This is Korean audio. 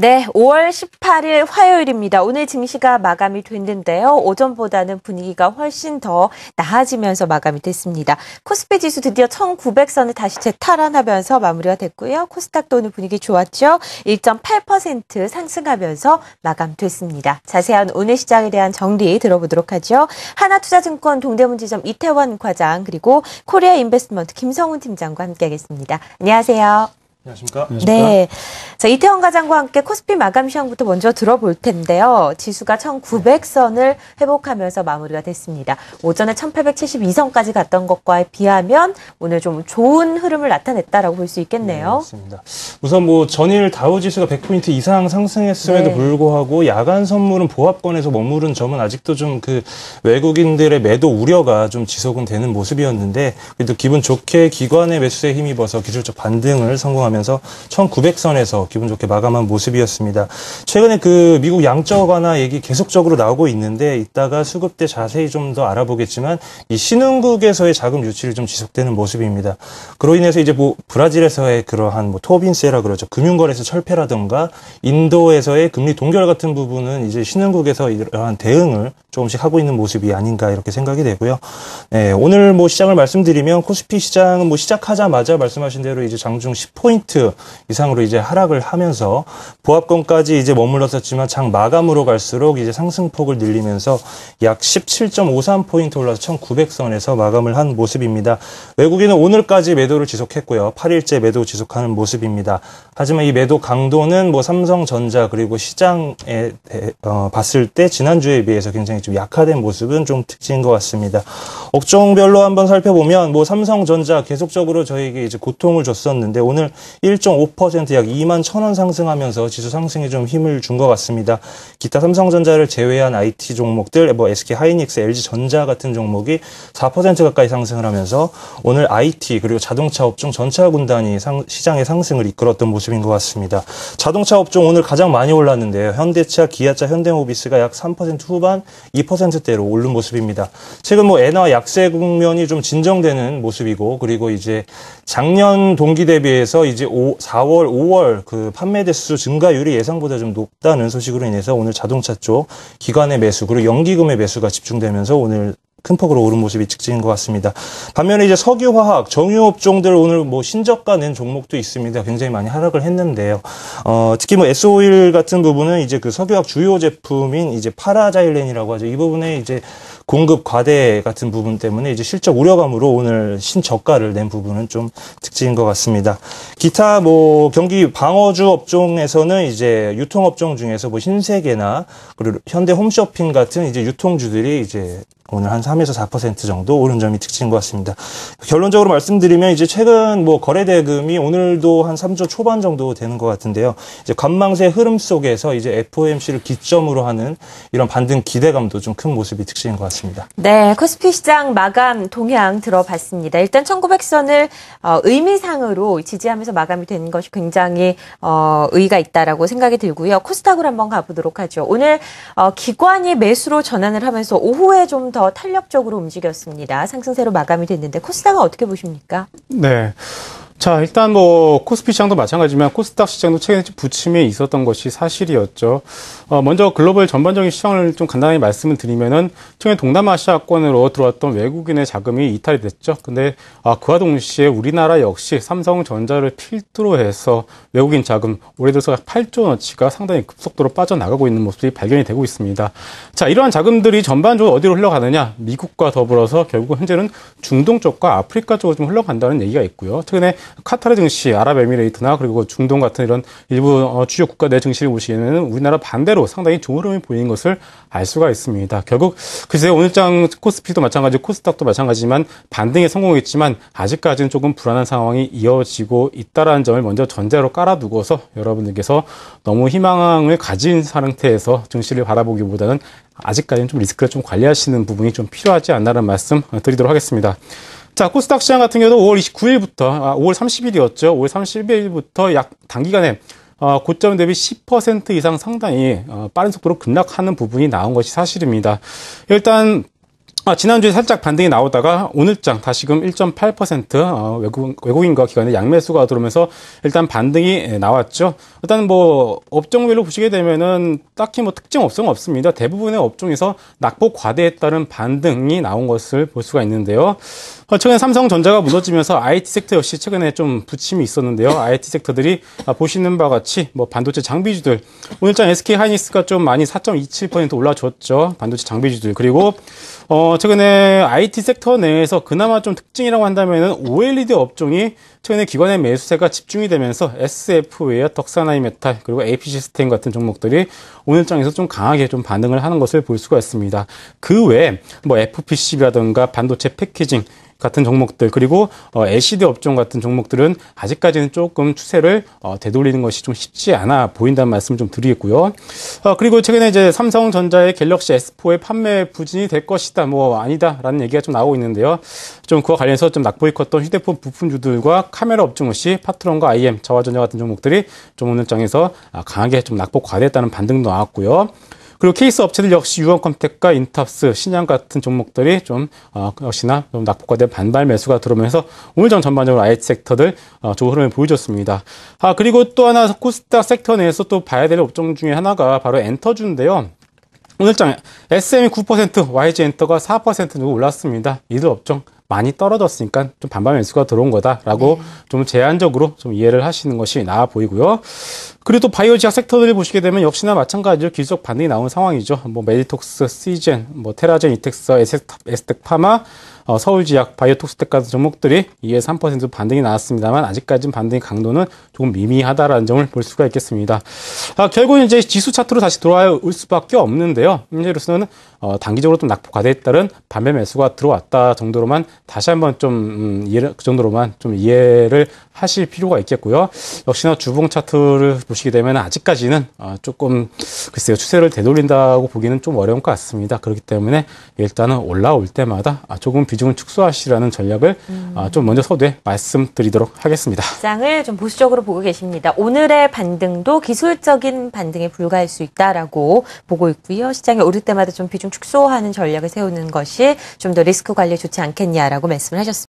네, 5월 18일 화요일입니다. 오늘 증시가 마감이 됐는데요. 오전보다는 분위기가 훨씬 더 나아지면서 마감이 됐습니다. 코스피 지수 드디어 1900선을 다시 재탈환하면서 마무리가 됐고요. 코스닥도 오늘 분위기 좋았죠. 1.8% 상승하면서 마감됐습니다. 자세한 오늘 시장에 대한 정리 들어보도록 하죠. 하나투자증권 동대문지점 이태원 과장 그리고 코리아 인베스트먼트 김성훈 팀장과 함께하겠습니다. 안녕하세요. 안녕하십니까? 네. 자, 이태원 과장과 함께 코스피 마감 시황부터 먼저 들어볼 텐데요. 지수가 1900선을 회복하면서 마무리가 됐습니다. 오전에 1872선까지 갔던 것과에 비하면 오늘 좀 좋은 흐름을 나타냈다라고 볼 수 있겠네요. 네, 맞습니다. 우선 뭐 전일 다우 지수가 100포인트 이상 상승했음에도 네. 불구하고 야간 선물은 보합권에서 머무른 점은 아직도 좀 그 외국인들의 매도 우려가 좀 지속은 되는 모습이었는데 그래도 기분 좋게 기관의 매수에 힘입어서 기술적 반등을 성공하면 올라면서 1900선에서 기분 좋게 마감한 모습이었습니다. 최근에 그 미국 양적 완화 얘기 계속적으로 나오고 있는데 이따가 수급 때 자세히 좀 더 알아보겠지만 이 신흥국에서의 자금 유출이좀 지속되는 모습입니다. 그로 인해서 이제 뭐 브라질에서의 그러한 뭐 토빈세라 그러죠. 금융거래소 철폐라든가 인도에서의 금리 동결 같은 부분은 이제 신흥국에서 이러한 대응을 조금씩 하고 있는 모습이 아닌가 이렇게 생각이 되고요. 네, 오늘 뭐 시장을 말씀드리면 코스피 시장은 뭐 시작하자마자 말씀하신 대로 이제 장중 10포인트 포인트 이상으로 이제 하락을 하면서 보합권까지 이제 머물렀었지만 장 마감으로 갈수록 이제 상승폭을 늘리면서 약 17.53포인트 올라서 1900선에서 마감을 한 모습입니다. 외국인은 오늘까지 매도를 지속했고요. 8일째 매도 지속하는 모습입니다. 하지만 이 매도 강도는 뭐 삼성전자 그리고 시장에 어, 봤을 때 지난주에 비해서 굉장히 좀 약화된 모습은 좀 특징인 것 같습니다. 업종별로 한번 살펴보면 뭐 삼성전자 계속적으로 저에게 이제 고통을 줬었는데 오늘 1.5%약 2만 천 원 상승하면서 지수 상승에 좀 힘을 준 것 같습니다. 기타 삼성전자를 제외한 IT 종목들, 뭐 SK 하이닉스, LG 전자 같은 종목이 4% 가까이 상승을 하면서 오늘 IT 그리고 자동차 업종 전차 군단이 상, 시장의 상승을 이끌었던 모습인 것 같습니다. 자동차 업종 오늘 가장 많이 올랐는데요. 현대차, 기아차, 현대모비스가 약 3% 후반, 2%대로 오른 모습입니다. 최근 뭐 엔화 약세 국면이 좀 진정되는 모습이고 그리고 이제 작년 동기 대비해서 이제 이제 5, 4월, 5월 그 판매 대수 증가율이 예상보다 좀 높다는 소식으로 인해서 오늘 자동차 쪽 기관의 매수 그리고 연기금의 매수가 집중되면서 오늘 큰 폭으로 오른 모습이 직진인것 같습니다. 반면에 이제 석유화학, 정유업종들 오늘 뭐 신저가 낸 종목도 있습니다. 굉장히 많이 하락을 했는데요. 어, 특히 뭐 S o 일 같은 부분은 이제 그 석유화학 주요 제품인 이제 파라자일렌이라고 하죠. 이 부분에 이제 공급 과대 같은 부분 때문에 이제 실적 우려감으로 오늘 신저가를 낸 부분은 좀 특징인 것 같습니다. 기타 뭐 경기 방어주 업종에서는 이제 유통업종 중에서 뭐 신세계나 그리고 현대 홈쇼핑 같은 이제 유통주들이 이제 오늘 한 3에서 4% 정도 오른 점이 특징인 것 같습니다. 결론적으로 말씀드리면 이제 최근 뭐 거래 대금이 오늘도 한 3조 초반 정도 되는 것 같은데요. 이제 관망세 흐름 속에서 이제 FOMC를 기점으로 하는 이런 반등 기대감도 좀 큰 모습이 특징인 것 같습니다. 네, 코스피 시장 마감 동향 들어봤습니다. 일단 1900선을 어, 의미상으로 지지하면서 마감이 되는 것이 굉장히 어, 의의가 있다라고 생각이 들고요. 코스닥으로 한번 가보도록 하죠. 오늘 어, 기관이 매수로 전환을 하면서 오후에 좀더 탄력적으로 움직였습니다. 상승세로 마감이 됐는데 코스닥은 어떻게 보십니까? 네. 자, 일단 뭐 코스피 시장도 마찬가지지만 코스닥 시장도 최근에 부침이 있었던 것이 사실이었죠. 어, 먼저 글로벌 전반적인 시장을 좀 간단히 말씀을 드리면은 최근 동남아시아권으로 들어왔던 외국인의 자금이 이탈이 됐죠. 근데 아, 그와 동시에 우리나라 역시 삼성전자를 필두로 해서 외국인 자금 올해 들어서 8조 원어치가 상당히 급속도로 빠져나가고 있는 모습이 발견이 되고 있습니다. 자, 이러한 자금들이 전반적으로 어디로 흘러가느냐? 미국과 더불어서 결국 은 현재는 중동 쪽과 아프리카 쪽으로 좀 흘러간다는 얘기가 있고요. 최근에 카타르 증시, 아랍에미레이트나 그리고 중동 같은 이런 일부 어, 주요 국가 내 증시를 보시기에는 우리나라 반대로 상당히 좋은 흐름이 보이는 것을 알 수가 있습니다. 결국 글쎄 오늘장 코스피도 마찬가지, 코스닥도 마찬가지지만 반등에 성공했지만 아직까지는 조금 불안한 상황이 이어지고 있다라는 점을 먼저 전제로 깔아두고서 여러분들께서 너무 희망을 가진 상태에서 증시를 바라보기보다는 아직까지는 좀 리스크를 좀 관리하시는 부분이 좀 필요하지 않나라는 말씀 드리도록 하겠습니다. 자, 코스닥 시장 같은 경우도 5월 29일부터, 아, 5월 30일이었죠. 5월 31일부터 약 단기간에 어, 고점 대비 10% 이상 상당히 어, 빠른 속도로 급락하는 부분이 나온 것이 사실입니다. 일단 아, 지난주에 살짝 반등이 나오다가 오늘장 다시금 1.8% 어, 외국, 외국인과 기관의 양매수가 들어오면서 일단 반등이 예, 나왔죠. 일단 뭐 업종별로 보시게 되면은 딱히 뭐 특정 업종은 없습니다. 대부분의 업종에서 낙폭 과대에 따른 반등이 나온 것을 볼 수가 있는데요. 어, 최근에 삼성전자가 무너지면서 IT 섹터 역시 최근에 좀 부침이 있었는데요. IT 섹터들이 아, 보시는 바와 같이 뭐 반도체 장비주들 오늘장 SK 하이닉스가 좀 많이 4.27% 올라줬죠. 반도체 장비주들 그리고 어 최근에 IT 섹터 내에서 그나마 좀 특징이라고 한다면 OLED 업종이 최근에 기관의 매수세가 집중이 되면서 SF웨어, 덕산하이메탈, 그리고 AP c 스템 같은 종목들이 오늘 장에서 좀 강하게 좀 반응을 하는 것을 볼 수가 있습니다. 그 외에 뭐 FPC라든가 반도체 패키징, 같은 종목들 그리고 어, LCD 업종 같은 종목들은 아직까지는 조금 추세를 어, 되돌리는 것이 좀 쉽지 않아 보인다는 말씀을 좀 드리겠고요. 어, 그리고 최근에 이제 삼성전자의 갤럭시 S4의 판매 부진이 될 것이다 뭐 아니다라는 얘기가 좀 나오고 있는데요. 좀 그와 관련해서 좀 낙보이컸던 휴대폰 부품주들과 카메라 업종 역시 파트론과 IM, 자화전자 같은 종목들이 좀 오늘 장에서 아, 강하게 좀 낙폭 과대했다는 반등도 나왔고요. 그리고 케이스 업체들 역시 유원컴택과 인탑스, 신양 같은 종목들이 좀 어, 역시나 좀 낙폭화된 반발 매수가 들어오면서 오늘장 전반적으로 IT 섹터들 어, 좋은 흐름을 보여줬습니다. 아 그리고 또 하나 코스닥 섹터 내에서 또 봐야 될 업종 중에 하나가 바로 엔터주인데요. 오늘장 SM이 9%, YG 엔터가 4% 정도 올랐습니다. 이들 업종 많이 떨어졌으니까 좀 반반 매수가 들어온 거다라고 네. 좀 제한적으로 좀 이해를 하시는 것이 나아 보이고요. 그리고 또 바이오 지약 섹터들을 보시게 되면 역시나 마찬가지로 길속 반응이 나온 상황이죠. 뭐 메디톡스, 시젠, 뭐 테라젠, 이텍스, 에스텍, 에스텍 파마, 어, 서울 지역 바이오톡스텍 같은 종목들이 2에서 3% 반등이 나왔습니다만 아직까지는 반등의 강도는 조금 미미하다라는 점을 볼 수가 있겠습니다. 아, 결국은 이제 지수 차트로 다시 돌아올 수밖에 없는데요. 현재로서는 어, 단기적으로 좀 낙폭 과대에 따른 반매 매수가 들어왔다 정도로만 다시 한번 좀 음, 이해를 그 정도로만 좀 이해를 하실 필요가 있겠고요. 역시나 주봉 차트를 보시게 되면 아직까지는 어, 조금 글쎄요 추세를 되돌린다고 보기는 좀 어려운 것 같습니다. 그렇기 때문에 일단은 올라올 때마다 아, 조금 비 비중을 축소하시라는 전략을 음. 아, 좀 먼저 서두에 말씀드리도록 하겠습니다. 시장을 좀 보수적으로 보고 계십니다. 오늘의 반등도 기술적인 반등에 불과할 수 있다라고 보고 있고요. 시장이 오를 때마다 좀 비중 축소하는 전략을 세우는 것이 좀 더 리스크 관리에 좋지 않겠냐라고 말씀을 하셨습니다.